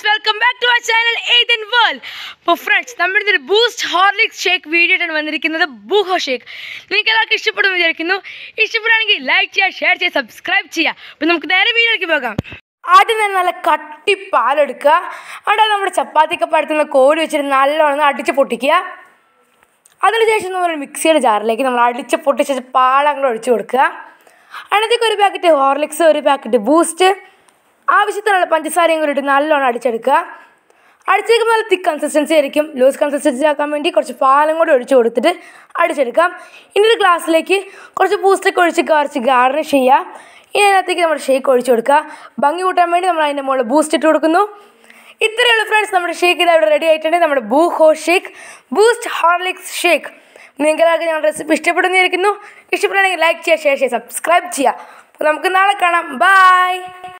friends welcome back to our channel Ethan World അപ്പോൾ friends നമ്മുടെ ഒരു ബൂസ്റ്റ് ഹോർലിക്സ് ഷേക്ക് വീഡിയോ ആയിട്ടാണ് വന്നിരിക്കുന്നത് ബൂഹോ ഷേക്ക് നിങ്ങൾക്ക് എല്ലാവർക്കും ഇഷ്ടപ്പെടും വിചാരിക്കുന്നു ഇഷ്ടപ്പെടുകയാണെങ്കിൽ ലൈക്ക് ചെയ്യുക ഷെയർ ചെയ്യുക സബ്സ്ക്രൈബ് ചെയ്യുക അപ്പോൾ നമുക്ക് നേരെ വീഡിയോയിലേക്ക് പോകാം ആദ്യം തന്നെ നല്ല കട്ടി പാലെടുക്കുക അവിടെ നമ്മുടെ ചപ്പാത്തിയൊക്കെ പഴത്തുന്ന കോഴി വെച്ചിട്ട് നല്ലോണം അടിച്ച് പൊട്ടിക്കുക അതിനുശേഷം നമ്മൾ മിക്സിയുടെ ജാറിലേക്ക് നമ്മൾ അടിച്ച് പൊട്ടിച്ച് പാലങ്ങൾ ഒഴിച്ചു കൊടുക്കുക അതിനകത്തേക്ക് ഒരു പാക്കറ്റ് ഹോർലിക്സ് ഒരു പാക്കറ്റ് ബൂസ്റ്റ് ആവശ്യത്തിനുള്ള പഞ്ചസാരയും കൂടി ഇട്ട് നല്ലോണം അടിച്ചെടുക്കുക അടിച്ചേക്കുമ്പോൾ നല്ല തിക്ക് കൺസിസ്റ്റൻസി ആയിരിക്കും ലൂസ് കൺസിസ്റ്റൻസി ആക്കാൻ വേണ്ടി കുറച്ച് പാലും കൂടി ഒഴിച്ച് കൊടുത്തിട്ട് അടിച്ചെടുക്കാം ഇനി ഒരു ഗ്ലാസ്സിലേക്ക് കുറച്ച് പൂസ്റ്റൊക്കെ ഒഴിച്ച് കുറച്ച് ഗാർണിഷ് ചെയ്യുക ഇനി അതിനകത്തേക്ക് നമ്മുടെ ഷേക്ക് ഒഴിച്ച് കൊടുക്കുക ഭംഗി കൂട്ടാൻ വേണ്ടി നമ്മൾ അതിൻ്റെ മുകളിൽ ബൂസ്റ്റ് ഇട്ട് കൊടുക്കുന്നു ഇത്രയുള്ള ഫ്രണ്ട്സ് നമ്മുടെ ഷേക്ക് ഇത് അവിടെ റെഡി ആയിട്ടുണ്ട് നമ്മുടെ ബൂ ഹോ ഷേക്ക് ബൂസ്റ്റ് ഹോർലിക്സ് ഷേക്ക് നിങ്ങൾക്ക് എല്ലാവർക്കും ഞങ്ങളുടെ റെസിപ്പി ഇഷ്ടപ്പെടുന്നതായിരിക്കുന്നു ഇഷ്ടപ്പെടുകയാണെങ്കിൽ ലൈക്ക് ചെയ്യുക ഷെയർ ചെയ്യുക സബ്സ്ക്രൈബ് ചെയ്യുക നമുക്ക് നാളെ കാണാം ബായ്